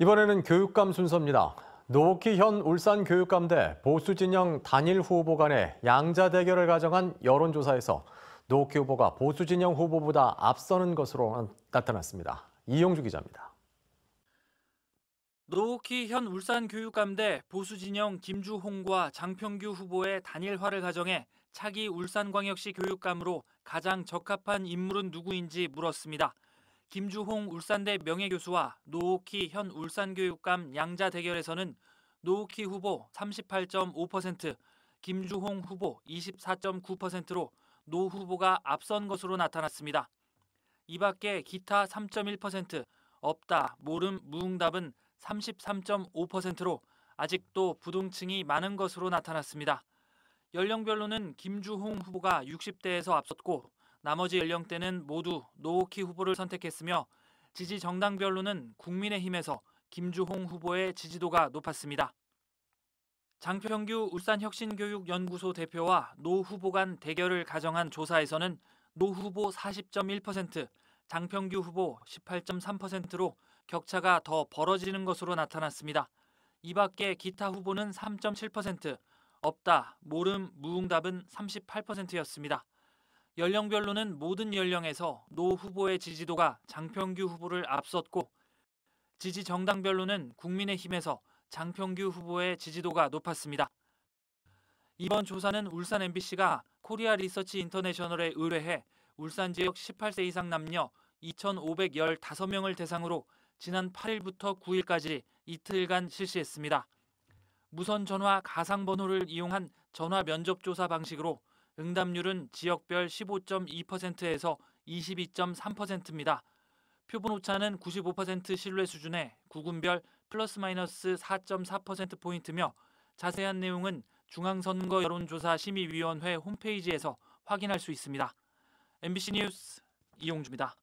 이번에는 교육감 순서입니다. 노키현 울산교육감대 보수진영 단일 후보 간의 양자 대결을 가정한 여론조사에서 노키 후보가 보수진영 후보보다 앞서는 것으로 나타났습니다. 이용주 기자입니다. 노키현 울산교육감대 보수진영 김주홍과 장평규 후보의 단일화를 가정해 차기 울산광역시 교육감으로 가장 적합한 인물은 누구인지 물었습니다. 김주홍 울산대 명예교수와 노오키 현 울산교육감 양자 대결에서는 노오키 후보 38.5%, 김주홍 후보 24.9%로 노 후보가 앞선 것으로 나타났습니다. 이 밖에 기타 3.1%, 없다, 모름, 무응답은 33.5%로 아직도 부동층이 많은 것으로 나타났습니다. 연령별로는 김주홍 후보가 60대에서 앞섰고 나머지 연령대는 모두 노오키 후보를 선택했으며 지지 정당별로는 국민의힘에서 김주홍 후보의 지지도가 높았습니다. 장평규 울산혁신교육연구소 대표와 노 후보 간 대결을 가정한 조사에서는 노 후보 40.1%, 장평규 후보 18.3%로 격차가 더 벌어지는 것으로 나타났습니다. 이 밖에 기타 후보는 3.7%, 없다, 모름, 무응답은 38%였습니다. 연령별로는 모든 연령에서 노 후보의 지지도가 장평규 후보를 앞섰고 지지 정당별로는 국민의힘에서 장평규 후보의 지지도가 높았습니다. 이번 조사는 울산 MBC가 코리아 리서치 인터내셔널에 의뢰해 울산 지역 18세 이상 남녀 2,515명을 대상으로 지난 8일부터 9일까지 이틀간 실시했습니다. 무선 전화 가상 번호를 이용한 전화 면접 조사 방식으로 응답률은 지역별 15.2%에서 22.3%입니다. 표본 오차는 95% 신뢰 수준에 구군별 플러스 마이너스 4.4% 포인트며 자세한 내용은 중앙선거 여론조사 심의위원회 홈페이지에서 확인할 수 있습니다. MBC 뉴스 이용주입니다.